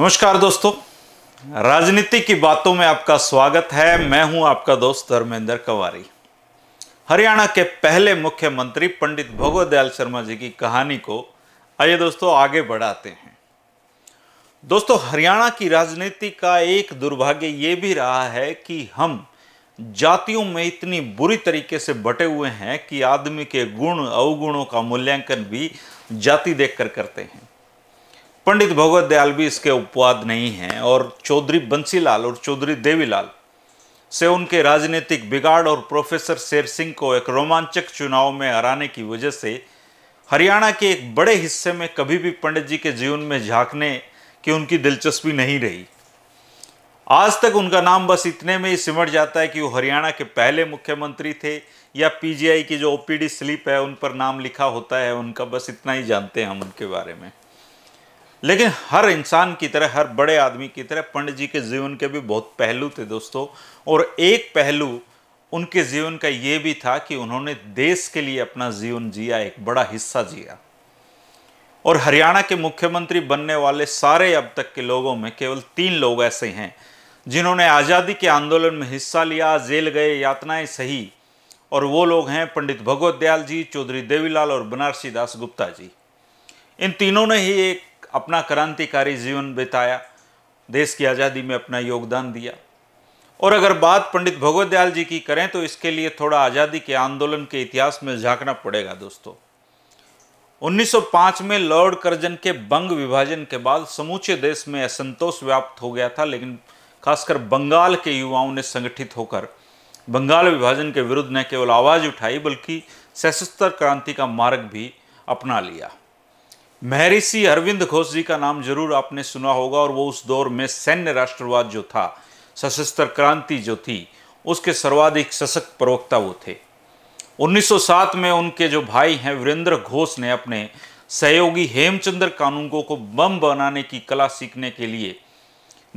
नमस्कार दोस्तों राजनीति की बातों में आपका स्वागत है मैं हूं आपका दोस्त धर्मेंद्र कवारी हरियाणा के पहले मुख्यमंत्री पंडित भगवत दयाल शर्मा जी की कहानी को आइए दोस्तों आगे बढ़ाते हैं दोस्तों हरियाणा की राजनीति का एक दुर्भाग्य ये भी रहा है कि हम जातियों में इतनी बुरी तरीके से बटे हुए हैं कि आदमी के गुण अवगुणों का मूल्यांकन भी जाति देखकर करते हैं पंडित भगवत दयाल भी इसके उपवाद नहीं हैं और चौधरी बंसीलाल और चौधरी देवीलाल से उनके राजनीतिक बिगाड़ और प्रोफेसर शेर सिंह को एक रोमांचक चुनाव में हराने की वजह से हरियाणा के एक बड़े हिस्से में कभी भी पंडित जी के जीवन में झांकने की उनकी दिलचस्पी नहीं रही आज तक उनका नाम बस इतने में ही सिमट जाता है कि वो हरियाणा के पहले मुख्यमंत्री थे या पीजीआई की जो ओपीडी स्लिप है उन पर नाम लिखा होता है उनका बस इतना ही जानते हैं हम उनके बारे में लेकिन हर इंसान की तरह हर बड़े आदमी की तरह पंडित जी के जीवन के भी बहुत पहलू थे दोस्तों और एक पहलू उनके जीवन का ये भी था कि उन्होंने देश के लिए अपना जीवन जिया एक बड़ा हिस्सा जिया और हरियाणा के मुख्यमंत्री बनने वाले सारे अब तक के लोगों में केवल तीन लोग ऐसे हैं जिन्होंने आज़ादी के आंदोलन में हिस्सा लिया जेल गए यातनाएं सही और वो लोग हैं पंडित भगवत दयाल जी चौधरी देवीलाल और बनारसी दास गुप्ता जी इन तीनों ने ही एक अपना क्रांतिकारी जीवन बिताया देश की आज़ादी में अपना योगदान दिया और अगर बात पंडित भगवत दयाल जी की करें तो इसके लिए थोड़ा आज़ादी के आंदोलन के इतिहास में झांकना पड़ेगा दोस्तों 1905 में लॉर्ड कर्जन के बंग विभाजन के बाद समूचे देश में असंतोष व्याप्त हो गया था लेकिन खासकर बंगाल के युवाओं ने संगठित होकर बंगाल विभाजन के विरुद्ध न केवल आवाज़ उठाई बल्कि सशस्त्र क्रांति का मार्ग भी अपना लिया महर्षि अरविंद घोष जी का नाम जरूर आपने सुना होगा और वो उस दौर में सैन्य राष्ट्रवाद जो था सशस्त्र क्रांति जो थी उसके सर्वाधिक सशक्त प्रवक्ता वो थे 1907 में उनके जो भाई हैं वीरेंद्र घोष ने अपने सहयोगी हेमचंद्र कानूनगो को बम बनाने की कला सीखने के लिए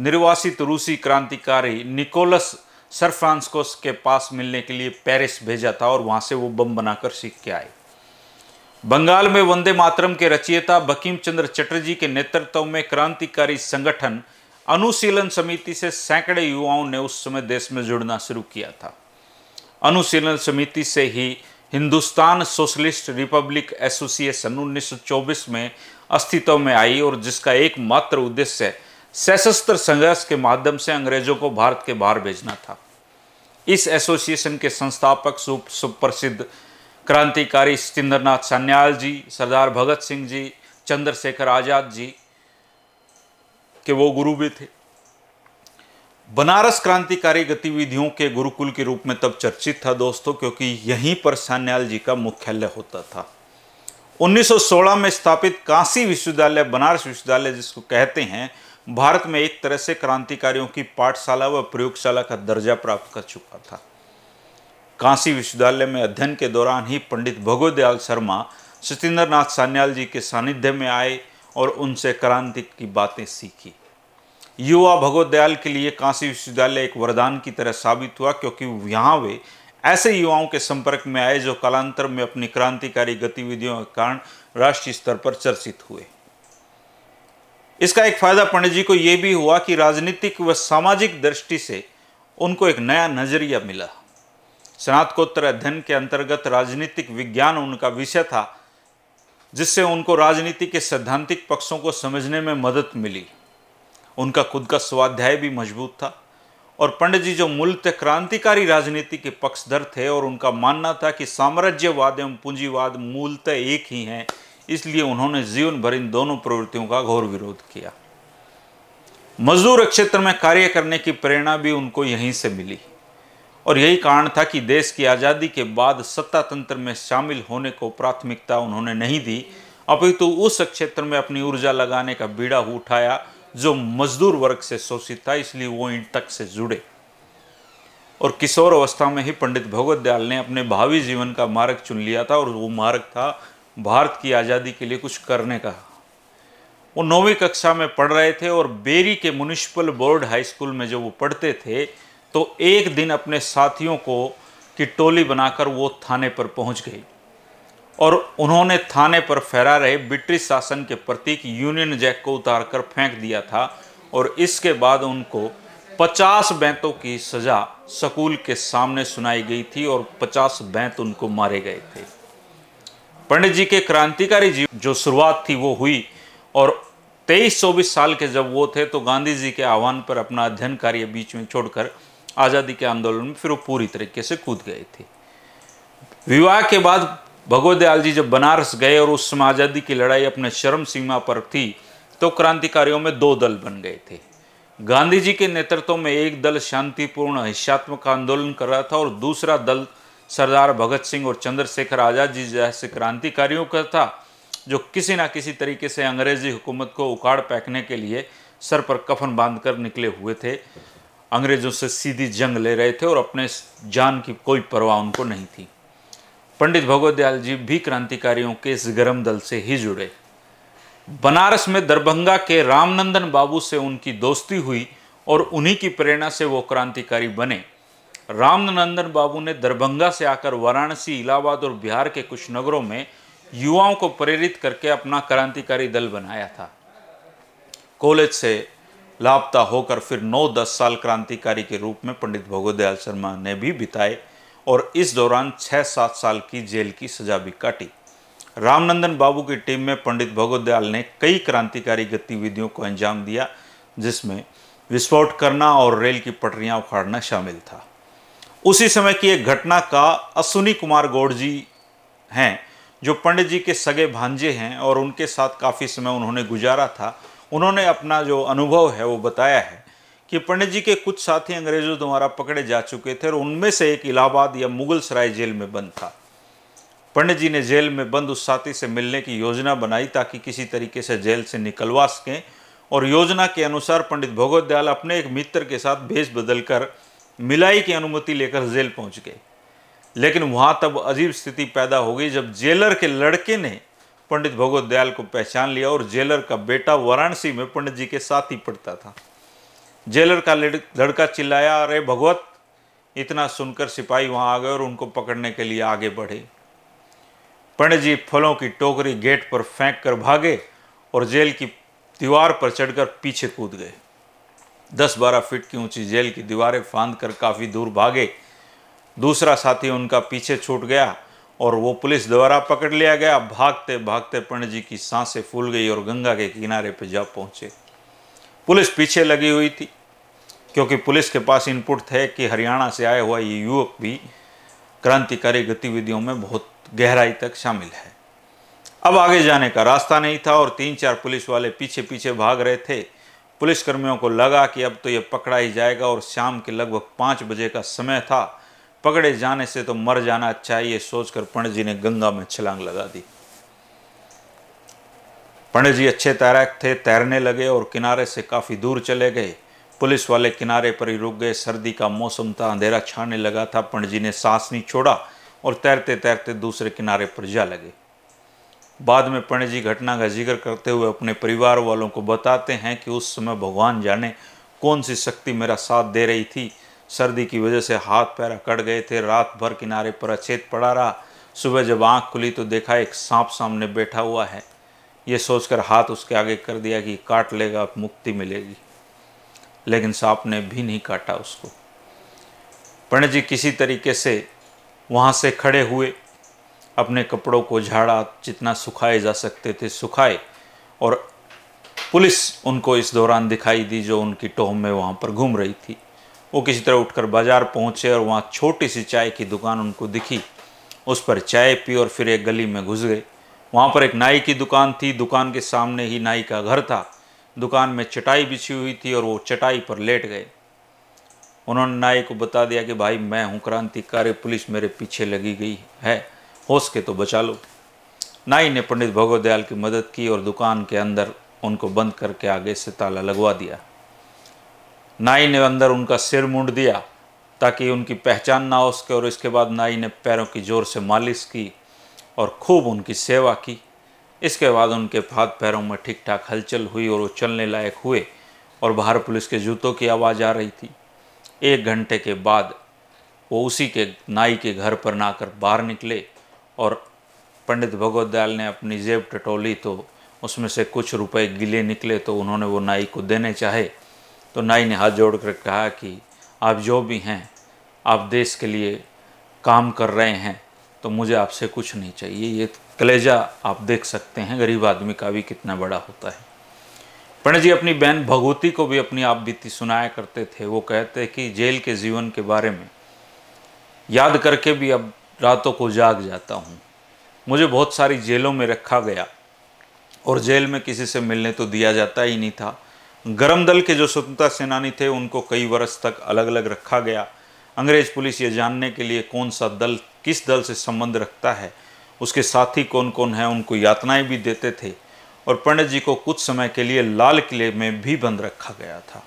निर्वासित रूसी क्रांतिकारी निकोलस सर फ्रांसकोस के पास मिलने के लिए पेरिस भेजा था और वहां से वो बम बनाकर सीख के आए बंगाल में वंदे मातरम के रचयिता बकीम चंद्र चटर्जी के नेतृत्व में क्रांतिकारी संगठन अनुशीलन समिति से सैकड़े युवाओं ने उस समय देश में जुड़ना शुरू किया था अनुशीलन समिति से ही हिंदुस्तान सोशलिस्ट रिपब्लिक एसोसिएशन 1924 में अस्तित्व में आई और जिसका एकमात्र उद्देश्य सशस्त्र संघर्ष के माध्यम से अंग्रेजों को भारत के बाहर भेजना था इस एसोसिएशन के संस्थापक सुप्रसिद्ध क्रांतिकारी सतेंद्रनाथ सान्याल जी सरदार भगत सिंह जी चंद्रशेखर आज़ाद जी के वो गुरु भी थे बनारस क्रांतिकारी गतिविधियों के गुरुकुल के रूप में तब चर्चित था दोस्तों क्योंकि यहीं पर सान्याल जी का मुख्यालय होता था 1916 में स्थापित काशी विश्वविद्यालय बनारस विश्वविद्यालय जिसको कहते हैं भारत में एक तरह से क्रांतिकारियों की पाठशाला व प्रयोगशाला का दर्जा प्राप्त कर चुका था काशी विश्वविद्यालय में अध्ययन के दौरान ही पंडित भगवदयाल शर्मा सतेंद्र नाथ सान्याल जी के सानिध्य में आए और उनसे क्रांति की बातें सीखी युवा भगवदयाल के लिए काशी विश्वविद्यालय एक वरदान की तरह साबित हुआ क्योंकि यहाँ वे ऐसे युवाओं के संपर्क में आए जो कालांतर में अपनी क्रांतिकारी गतिविधियों के कारण राष्ट्रीय स्तर पर चर्चित हुए इसका एक फ़ायदा पंडित जी को यह भी हुआ कि राजनीतिक व सामाजिक दृष्टि से उनको एक नया नज़रिया मिला स्नातकोत्तर अध्ययन के अंतर्गत राजनीतिक विज्ञान उनका विषय था जिससे उनको राजनीति के सैद्धांतिक पक्षों को समझने में मदद मिली उनका खुद का स्वाध्याय भी मजबूत था और पंडित जी जो मूलतः क्रांतिकारी राजनीति के पक्षधर थे और उनका मानना था कि साम्राज्यवाद एवं पूंजीवाद मूलतः एक ही हैं इसलिए उन्होंने जीवन भर इन दोनों प्रवृत्तियों का घोर विरोध किया मजदूर क्षेत्र में कार्य करने की प्रेरणा भी उनको यहीं से मिली और यही कारण था कि देश की आज़ादी के बाद सत्ता तंत्र में शामिल होने को प्राथमिकता उन्होंने नहीं दी अपितु तो उस क्षेत्र में अपनी ऊर्जा लगाने का बीड़ा उठाया जो मजदूर वर्ग से शोषित था इसलिए वो इन तक से जुड़े और किशोर अवस्था में ही पंडित भगवत दयाल ने अपने भावी जीवन का मार्ग चुन लिया था और वो मार्ग था भारत की आज़ादी के लिए कुछ करने का वो नौवीं कक्षा में पढ़ रहे थे और बेरी के म्यूनिसिपल बोर्ड हाई स्कूल में जब वो पढ़ते थे तो एक दिन अपने साथियों को की टोली बनाकर वो थाने पर पहुंच गई और उन्होंने थाने पर फहरा रहे ब्रिटिश शासन के प्रतीक यूनियन जैक को उतार कर फेंक दिया था और इसके बाद उनको पचास बैंतों की सज़ा स्कूल के सामने सुनाई गई थी और पचास बैंत उनको मारे गए थे पंडित जी के क्रांतिकारी जीवन जो शुरुआत थी वो हुई और 23-24 साल के जब वो थे तो गांधी जी के आह्वान पर अपना अध्ययन कार्य बीच में छोड़कर आज़ादी के आंदोलन में फिर वो पूरी तरीके से कूद गए थे विवाह के बाद भगवत दयाल जी जब बनारस गए और उस समय आज़ादी की लड़ाई अपने शर्म सीमा पर थी तो क्रांतिकारियों में दो दल बन गए थे गांधी जी के नेतृत्व में एक दल शांतिपूर्ण हिस्सात्मक आंदोलन कर रहा था और दूसरा दल सरदार भगत सिंह और चंद्रशेखर आज़ाद जी जैसे क्रांतिकारियों का था जो किसी ना किसी तरीके से अंग्रेज़ी हुकूमत को उखाड़ फेंकने के लिए सर पर कफन बांध कर निकले हुए थे अंग्रेज़ों से सीधी जंग ले रहे थे और अपने जान की कोई परवाह उनको नहीं थी पंडित भगवत दयाल जी भी क्रांतिकारियों के इस गर्म दल से ही जुड़े बनारस में दरभंगा के रामनंदन बाबू से उनकी दोस्ती हुई और उन्हीं की प्रेरणा से वो क्रांतिकारी बने रामनंदन बाबू ने दरभंगा से आकर वाराणसी इलाहाबाद और बिहार के कुछ नगरों में युवाओं को प्रेरित करके अपना क्रांतिकारी दल बनाया था कॉलेज से लापता होकर फिर 9-10 साल क्रांतिकारी के रूप में पंडित भगवत दयाल शर्मा ने भी बिताए और इस दौरान 6-7 साल की जेल की सजा भी काटी रामनंदन बाबू की टीम में पंडित भगवत दयाल ने कई क्रांतिकारी गतिविधियों को अंजाम दिया जिसमें विस्फोट करना और रेल की पटरियां उखाड़ना शामिल था उसी समय की एक घटना का अश्विनी कुमार गौड़ जी हैं जो पंडित जी के सगे भांजे हैं और उनके साथ काफ़ी समय उन्होंने गुजारा था उन्होंने अपना जो अनुभव है वो बताया है कि पंडित जी के कुछ साथी अंग्रेज़ों द्वारा पकड़े जा चुके थे और उनमें से एक इलाहाबाद या मुगल सराय जेल में बंद था पंडित जी ने जेल में बंद उस साथी से मिलने की योजना बनाई ताकि किसी तरीके से जेल से निकलवा सकें और योजना के अनुसार पंडित भगवत दयाल अपने एक मित्र के साथ भेष बदल कर मिलाई की अनुमति लेकर जेल पहुंच गए लेकिन वहाँ तब अजीब स्थिति पैदा हो गई जब जेलर के लड़के ने पंडित भगवत दयाल को पहचान लिया और जेलर का बेटा वाराणसी में पंडित जी के साथ ही पढ़ता था जेलर का लड़का चिल्लाया अरे भगवत इतना सुनकर सिपाही वहाँ आ गए और उनको पकड़ने के लिए आगे बढ़े पंडित जी फलों की टोकरी गेट पर फेंक कर भागे और जेल की दीवार पर चढ़कर पीछे कूद गए दस बारह फीट की ऊंची जेल की दीवारें फांद कर काफ़ी दूर भागे दूसरा साथी उनका पीछे छूट गया और वो पुलिस द्वारा पकड़ लिया गया भागते भागते पंडित जी की सांसें फूल गई और गंगा के किनारे पर जा पहुँचे पुलिस पीछे लगी हुई थी क्योंकि पुलिस के पास इनपुट थे कि हरियाणा से आया हुआ ये युवक भी क्रांतिकारी गतिविधियों में बहुत गहराई तक शामिल है अब आगे जाने का रास्ता नहीं था और तीन चार पुलिस वाले पीछे पीछे भाग रहे थे पुलिसकर्मियों को लगा कि अब तो ये पकड़ा ही जाएगा और शाम के लगभग पाँच बजे का समय था पकड़े जाने से तो मर जाना अच्छा ये सोचकर पंडित जी ने गंगा में छलांग लगा दी पंडित जी अच्छे तैराक थे तैरने लगे और किनारे से काफ़ी दूर चले गए पुलिस वाले किनारे पर ही रुक गए सर्दी का मौसम था अंधेरा छाने लगा था पंडित जी ने सांस नहीं छोड़ा और तैरते तैरते दूसरे किनारे पर जा लगे बाद में पंडित जी घटना का जिक्र करते हुए अपने परिवार वालों को बताते हैं कि उस समय भगवान जाने कौन सी शक्ति मेरा साथ दे रही थी सर्दी की वजह से हाथ पैर अकड़ गए थे रात भर किनारे पर अचेत पड़ा रहा सुबह जब आँख खुली तो देखा एक सांप सामने बैठा हुआ है ये सोचकर हाथ उसके आगे कर दिया कि काट लेगा मुक्ति मिलेगी लेकिन सांप ने भी नहीं काटा उसको पंडित जी किसी तरीके से वहाँ से खड़े हुए अपने कपड़ों को झाड़ा जितना सुखाए जा सकते थे सुखाए और पुलिस उनको इस दौरान दिखाई दी जो उनकी टोह में वहाँ पर घूम रही थी वो किसी तरह उठकर बाज़ार पहुँचे और वहाँ छोटी सी चाय की दुकान उनको दिखी उस पर चाय पी और फिर एक गली में घुस गए वहाँ पर एक नाई की दुकान थी दुकान के सामने ही नाई का घर था दुकान में चटाई बिछी हुई थी और वो चटाई पर लेट गए उन्होंने नाई को बता दिया कि भाई मैं हूँ क्रांतिकारी पुलिस मेरे पीछे लगी गई है हो सके तो बचा लो नाई ने पंडित भगवत दयाल की मदद की और दुकान के अंदर उनको बंद करके आगे से ताला लगवा दिया नाई ने अंदर उनका सिर मुंड दिया ताकि उनकी पहचान ना हो सके और इसके बाद नाई ने पैरों की जोर से मालिश की और खूब उनकी सेवा की इसके बाद उनके हाथ पैरों में ठीक ठाक हलचल हुई और वो चलने लायक हुए और बाहर पुलिस के जूतों की आवाज़ आ रही थी एक घंटे के बाद वो उसी के नाई के घर पर ना कर बाहर निकले और पंडित भगवत दयाल ने अपनी जेब टटोली तो उसमें से कुछ रुपए गिले निकले तो उन्होंने वो नाई को देने चाहे तो नाई ने हाथ जोड़ कर कहा कि आप जो भी हैं आप देश के लिए काम कर रहे हैं तो मुझे आपसे कुछ नहीं चाहिए ये कलेजा आप देख सकते हैं गरीब आदमी का भी कितना बड़ा होता है पंडित जी अपनी बहन भगवती को भी अपनी आप बीती सुनाया करते थे वो कहते कि जेल के जीवन के बारे में याद करके भी अब रातों को जाग जाता हूँ मुझे बहुत सारी जेलों में रखा गया और जेल में किसी से मिलने तो दिया जाता ही नहीं था गरम दल के जो स्वतंत्रता सेनानी थे उनको कई वर्ष तक अलग अलग रखा गया अंग्रेज पुलिस ये जानने के लिए कौन सा दल किस दल से संबंध रखता है उसके साथी कौन कौन है उनको यातनाएं भी देते थे और पंडित जी को कुछ समय के लिए लाल किले में भी बंद रखा गया था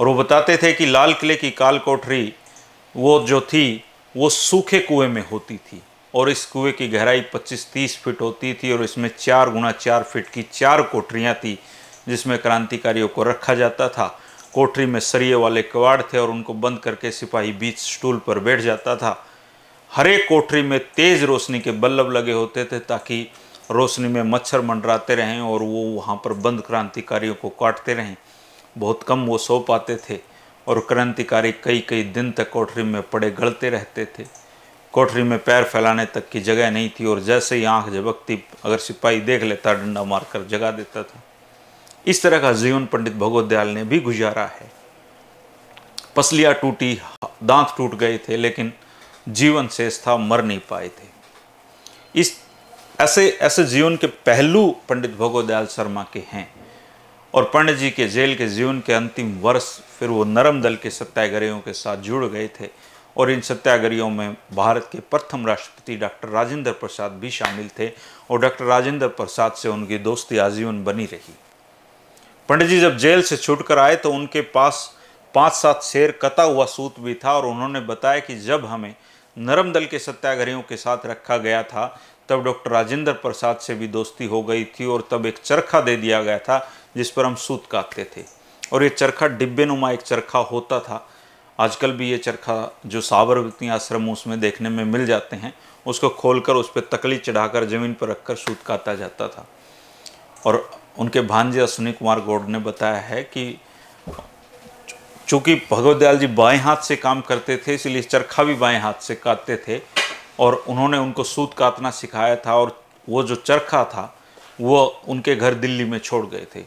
और वो बताते थे कि लाल किले की काल कोठरी वो जो थी वो सूखे कुएं में होती थी और इस कुएं की गहराई 25-30 फीट होती थी और इसमें चार गुना चार फीट की चार कोठरियाँ थी जिसमें क्रांतिकारियों को रखा जाता था कोठरी में सरिये वाले कवाड़ थे और उनको बंद करके सिपाही बीच स्टूल पर बैठ जाता था हरेक कोठरी में तेज़ रोशनी के बल्लब लगे होते थे ताकि रोशनी में मच्छर मंडराते रहें और वो वहाँ पर बंद क्रांतिकारियों को काटते रहें बहुत कम वो सो पाते थे और क्रांतिकारी कई कई दिन तक कोठरी में पड़े गलते रहते थे कोठरी में पैर फैलाने तक की जगह नहीं थी और जैसे ही आँख झपकती अगर सिपाही देख लेता डंडा मारकर जगा देता था इस तरह का जीवन पंडित भगवत दयाल ने भी गुजारा है पसलियाँ टूटी दांत टूट गए थे लेकिन जीवन शेष था मर नहीं पाए थे इस ऐसे ऐसे जीवन के पहलू पंडित भगवत दयाल शर्मा के हैं और पंडित जी के जेल के जीवन के अंतिम वर्ष फिर वो नरम दल के सत्याग्रहियों के साथ जुड़ गए थे और इन सत्याग्रहियों में भारत के प्रथम राष्ट्रपति डॉक्टर राजेंद्र प्रसाद भी शामिल थे और डॉक्टर राजेंद्र प्रसाद से उनकी दोस्ती आजीवन बनी रही पंडित जी जब जेल से छूटकर आए तो उनके पास पाँच सात शेर कता हुआ सूत भी था और उन्होंने बताया कि जब हमें नरम दल के सत्याग्रहियों के साथ रखा गया था तब डॉक्टर राजेंद्र प्रसाद से भी दोस्ती हो गई थी और तब एक चरखा दे दिया गया था जिस पर हम सूत काटते थे और ये चरखा डिब्बे नुमा एक चरखा होता था आजकल भी ये चरखा जो साबरमती आश्रम उसमें देखने में मिल जाते हैं उसको खोलकर उस पर तकली चढ़ाकर ज़मीन पर रखकर सूत काटा जाता था और उनके भांजे अश्विनी कुमार गौड़ ने बताया है कि चूँकि भगवत दयाल जी बाएँ हाथ से काम करते थे इसलिए चरखा भी बाएँ हाथ से काटते थे और उन्होंने उनको सूत काटना सिखाया था और वो जो चरखा था वो उनके घर दिल्ली में छोड़ गए थे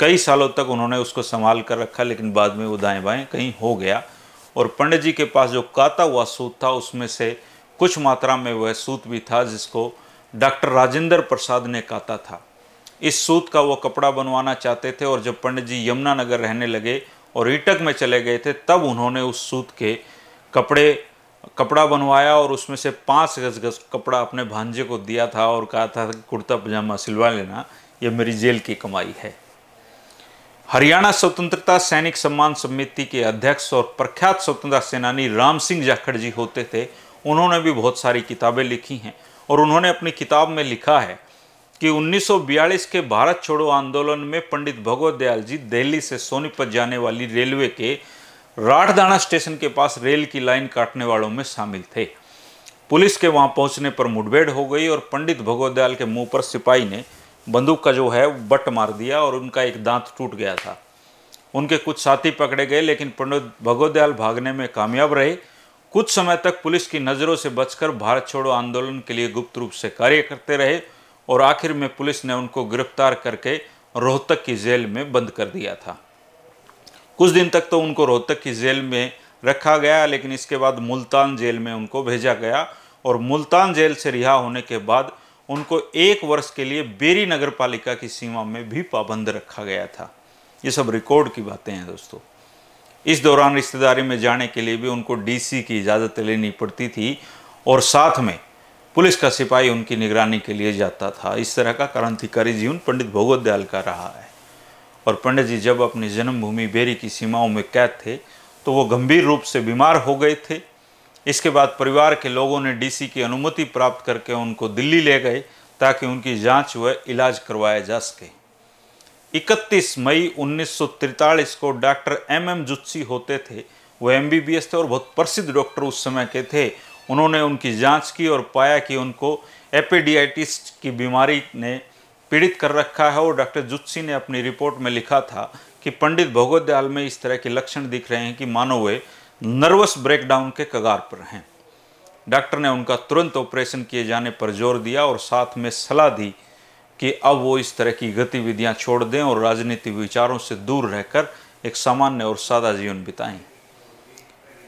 कई सालों तक उन्होंने उसको संभाल कर रखा लेकिन बाद में वो दाएँ बाएँ कहीं हो गया और पंडित जी के पास जो काता हुआ सूत था उसमें से कुछ मात्रा में वह सूत भी था जिसको डॉक्टर राजेंद्र प्रसाद ने काता था इस सूत का वो कपड़ा बनवाना चाहते थे और जब पंडित जी यमुनानगर रहने लगे और ईटक में चले गए थे तब उन्होंने उस सूत के कपड़े कपड़ा बनवाया और उसमें से पाँच गज गज कपड़ा अपने भांजे को दिया था और कहा था कुर्ता पजामा सिलवा लेना ये मेरी जेल की कमाई है हरियाणा स्वतंत्रता सैनिक सम्मान समिति के अध्यक्ष और प्रख्यात स्वतंत्रता सेनानी राम सिंह जाखड़ जी होते थे उन्होंने भी बहुत सारी किताबें लिखी हैं और उन्होंने अपनी किताब में लिखा है कि 1942 के भारत छोड़ो आंदोलन में पंडित भगवत दयाल जी दिल्ली से सोनीपत जाने वाली रेलवे के राठदाना स्टेशन के पास रेल की लाइन काटने वालों में शामिल थे पुलिस के वहां पहुंचने पर मुठभेड़ हो गई और पंडित भगवदयाल के मुंह पर सिपाही ने बंदूक का जो है बट मार दिया और उनका एक दांत टूट गया था उनके कुछ साथी पकड़े गए लेकिन पंडित भगवदयाल भागने में कामयाब रहे कुछ समय तक पुलिस की नज़रों से बचकर भारत छोड़ो आंदोलन के लिए गुप्त रूप से कार्य करते रहे और आखिर में पुलिस ने उनको गिरफ्तार करके रोहतक की जेल में बंद कर दिया था कुछ दिन तक तो उनको रोहतक की जेल में रखा गया लेकिन इसके बाद मुल्तान जेल में उनको भेजा गया और मुल्तान जेल से रिहा होने के बाद उनको एक वर्ष के लिए बेरी नगर पालिका की सीमा में भी पाबंद रखा गया था ये सब रिकॉर्ड की बातें हैं दोस्तों इस दौरान रिश्तेदारी में जाने के लिए भी उनको डीसी की इजाज़त लेनी पड़ती थी और साथ में पुलिस का सिपाही उनकी निगरानी के लिए जाता था इस तरह का क्रांतिकारी जीवन पंडित भगवत दयाल का रहा है और पंडित जी जब अपनी जन्मभूमि बेरी की सीमाओं में कैद थे तो वो गंभीर रूप से बीमार हो गए थे इसके बाद परिवार के लोगों ने डीसी की अनुमति प्राप्त करके उनको दिल्ली ले गए ताकि उनकी जांच व इलाज करवाया जा सके 31 मई उन्नीस को डॉक्टर एम एम जुत्सी होते थे वो एम थे और बहुत प्रसिद्ध डॉक्टर उस समय के थे उन्होंने उनकी जाँच की और पाया कि उनको एपेडियाटिस की बीमारी ने पीड़ित कर रखा है और डॉक्टर जुत्सी ने अपनी रिपोर्ट में लिखा था कि पंडित भगवत दयाल में इस तरह के लक्षण दिख रहे हैं कि मानो वे नर्वस ब्रेकडाउन के कगार पर हैं डॉक्टर ने उनका तुरंत ऑपरेशन किए जाने पर जोर दिया और साथ में सलाह दी कि अब वो इस तरह की गतिविधियां छोड़ दें और राजनीतिक विचारों से दूर रहकर एक सामान्य और सादा जीवन बिताएं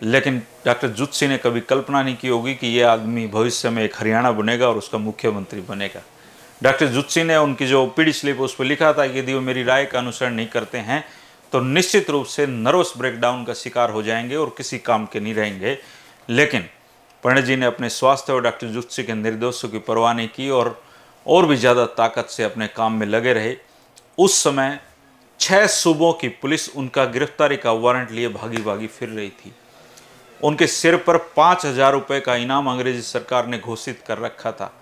लेकिन डॉक्टर जुत्सी ने कभी कल्पना नहीं की होगी कि ये आदमी भविष्य में एक हरियाणा बनेगा और उसका मुख्यमंत्री बनेगा डॉक्टर जुत्सी ने उनकी जो पीढ़ी स्लिप उस पर लिखा था कि यदि वो मेरी राय का अनुसरण नहीं करते हैं तो निश्चित रूप से नर्वस ब्रेकडाउन का शिकार हो जाएंगे और किसी काम के नहीं रहेंगे लेकिन पंडित जी ने अपने स्वास्थ्य और डॉक्टर जुत्सी के निर्देशों की परवाह नहीं की और और भी ज़्यादा ताकत से अपने काम में लगे रहे उस समय छः सूबों की पुलिस उनका गिरफ्तारी का वारंट लिए भागी भागी फिर रही थी उनके सिर पर पाँच हजार रुपये का इनाम अंग्रेजी सरकार ने घोषित कर रखा था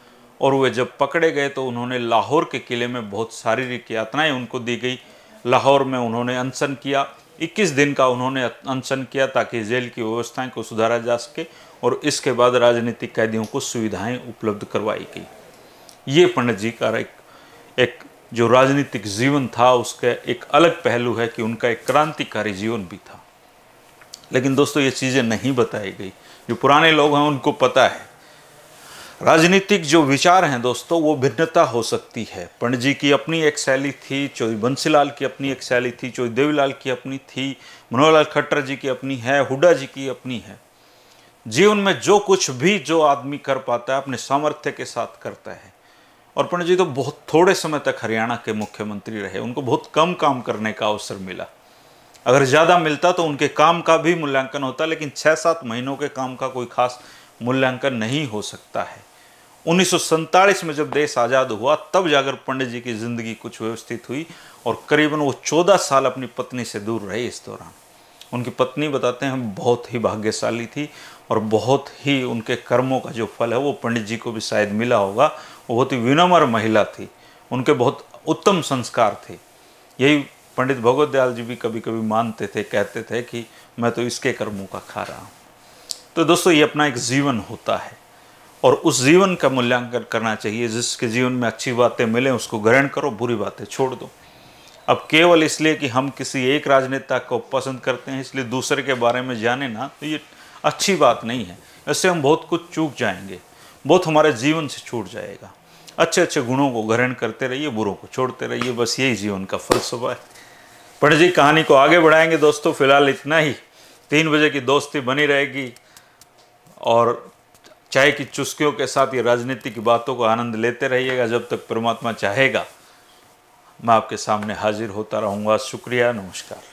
और वे जब पकड़े गए तो उन्होंने लाहौर के किले में बहुत शारीरिक यातनाएँ उनको दी गई लाहौर में उन्होंने अनशन किया 21 दिन का उन्होंने अनशन किया ताकि जेल की व्यवस्थाएं को सुधारा जा सके और इसके बाद राजनीतिक कैदियों को सुविधाएं उपलब्ध करवाई गई ये पंडित जी का एक, एक जो राजनीतिक जीवन था उसका एक अलग पहलू है कि उनका एक क्रांतिकारी जीवन भी था लेकिन दोस्तों ये चीज़ें नहीं बताई गई जो पुराने लोग हैं उनको पता है राजनीतिक जो विचार हैं दोस्तों वो भिन्नता हो सकती है पंडित जी की अपनी एक शैली थी चौधरी बंसीलाल की अपनी एक शैली थी चौधरी देवीलाल की अपनी थी मनोहरलाल खट्टर जी की अपनी है हुडा जी की अपनी है जीवन में जो कुछ भी जो आदमी कर पाता है अपने सामर्थ्य के साथ करता है और पंडित जी तो बहुत थोड़े समय तक हरियाणा के मुख्यमंत्री रहे उनको बहुत कम काम करने का अवसर मिला अगर ज़्यादा मिलता तो उनके काम का भी मूल्यांकन होता लेकिन छः सात महीनों के काम का कोई खास मूल्यांकन नहीं हो सकता है उन्नीस में जब देश आज़ाद हुआ तब जाकर पंडित जी की ज़िंदगी कुछ व्यवस्थित हुई और करीबन वो चौदह साल अपनी पत्नी से दूर रहे इस दौरान उनकी पत्नी बताते हैं बहुत ही भाग्यशाली थी और बहुत ही उनके कर्मों का जो फल है वो पंडित जी को भी शायद मिला होगा वो बहुत ही विनम्र महिला थी उनके बहुत उत्तम संस्कार थे यही पंडित भगवत दयाल जी भी कभी कभी मानते थे कहते थे कि मैं तो इसके कर्मों का खा रहा हूँ तो दोस्तों ये अपना एक जीवन होता है और उस जीवन का मूल्यांकन करना चाहिए जिसके जीवन में अच्छी बातें मिलें उसको ग्रहण करो बुरी बातें छोड़ दो अब केवल इसलिए कि हम किसी एक राजनेता को पसंद करते हैं इसलिए दूसरे के बारे में जाने ना तो ये अच्छी बात नहीं है इससे हम बहुत कुछ चूक जाएंगे बहुत हमारे जीवन से छूट जाएगा अच्छे अच्छे गुणों को ग्रहण करते रहिए बुरों को छोड़ते रहिए बस यही जीवन का फलसफा है पंडित जी कहानी को आगे बढ़ाएंगे दोस्तों फिलहाल इतना ही तीन बजे की दोस्ती बनी रहेगी और चाय की चुस्कियों के साथ ये राजनीतिक बातों को आनंद लेते रहिएगा जब तक परमात्मा चाहेगा मैं आपके सामने हाजिर होता रहूँगा शुक्रिया नमस्कार